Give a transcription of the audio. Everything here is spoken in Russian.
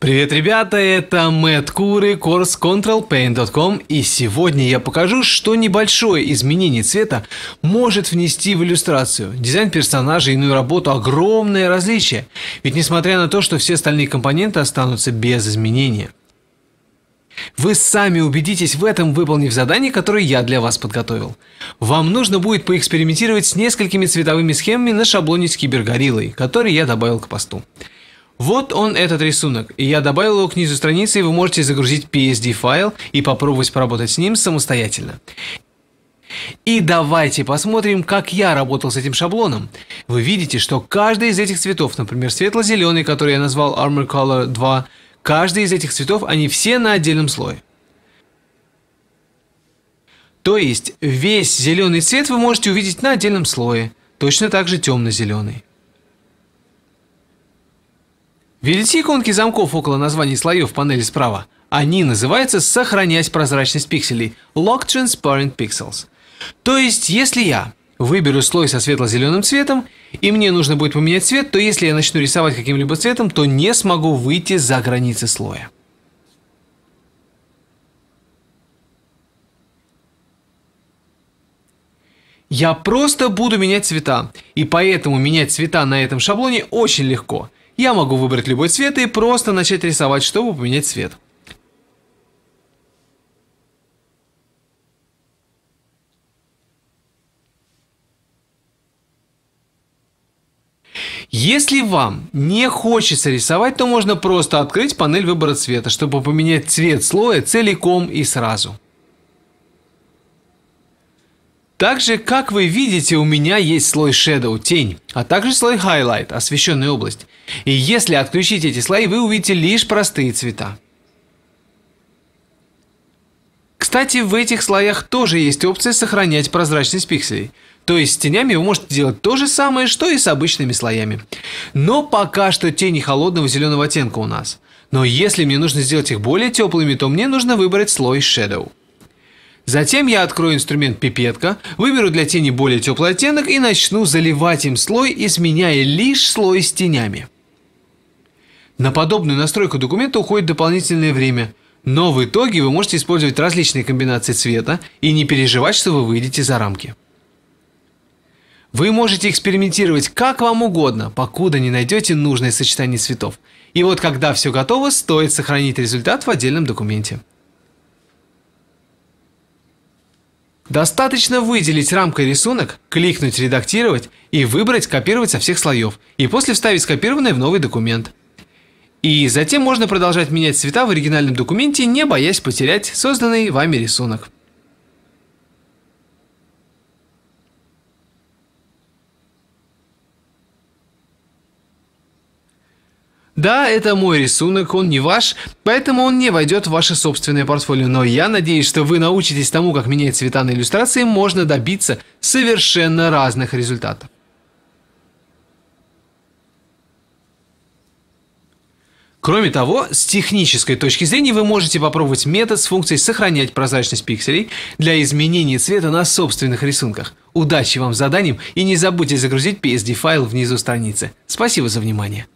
Привет, ребята, это Мэтт Куры, курс ControlPaint.com и сегодня я покажу, что небольшое изменение цвета может внести в иллюстрацию, дизайн персонажа ну и иную работу огромное различие, ведь несмотря на то, что все остальные компоненты останутся без изменения. Вы сами убедитесь в этом, выполнив задание, которое я для вас подготовил. Вам нужно будет поэкспериментировать с несколькими цветовыми схемами на шаблоне с кибергориллой, который я добавил к посту. Вот он этот рисунок, и я добавил его к низу страницы, и вы можете загрузить PSD файл и попробовать поработать с ним самостоятельно. И давайте посмотрим, как я работал с этим шаблоном. Вы видите, что каждый из этих цветов, например, светло-зеленый, который я назвал Armor Color 2, каждый из этих цветов, они все на отдельном слое. То есть весь зеленый цвет вы можете увидеть на отдельном слое, точно так же темно-зеленый. Видите иконки замков около названий слоев в панели справа? Они называются «Сохранять прозрачность пикселей» – Lock Transparent Pixels. То есть, если я выберу слой со светло-зеленым цветом, и мне нужно будет поменять цвет, то если я начну рисовать каким-либо цветом, то не смогу выйти за границы слоя. Я просто буду менять цвета, и поэтому менять цвета на этом шаблоне очень легко – я могу выбрать любой цвет и просто начать рисовать, чтобы поменять цвет. Если вам не хочется рисовать, то можно просто открыть панель выбора цвета, чтобы поменять цвет слоя целиком и сразу. Также, как вы видите, у меня есть слой Shadow, тень, а также слой Highlight, освещенная область. И если отключить эти слои, вы увидите лишь простые цвета. Кстати, в этих слоях тоже есть опция сохранять прозрачность пикселей. То есть с тенями вы можете делать то же самое, что и с обычными слоями. Но пока что тени холодного зеленого оттенка у нас. Но если мне нужно сделать их более теплыми, то мне нужно выбрать слой Shadow. Затем я открою инструмент пипетка, выберу для тени более теплый оттенок и начну заливать им слой, изменяя лишь слой с тенями. На подобную настройку документа уходит дополнительное время, но в итоге вы можете использовать различные комбинации цвета и не переживать, что вы выйдете за рамки. Вы можете экспериментировать как вам угодно, покуда не найдете нужное сочетание цветов. И вот когда все готово, стоит сохранить результат в отдельном документе. Достаточно выделить рамкой рисунок, кликнуть «Редактировать» и выбрать «Копировать со всех слоев» и после вставить скопированное в новый документ. И затем можно продолжать менять цвета в оригинальном документе, не боясь потерять созданный вами рисунок. Да, это мой рисунок, он не ваш, поэтому он не войдет в ваше собственное портфолио, но я надеюсь, что вы научитесь тому, как менять цвета на иллюстрации, можно добиться совершенно разных результатов. Кроме того, с технической точки зрения вы можете попробовать метод с функцией «Сохранять прозрачность пикселей» для изменения цвета на собственных рисунках. Удачи вам с заданием и не забудьте загрузить PSD-файл внизу страницы. Спасибо за внимание.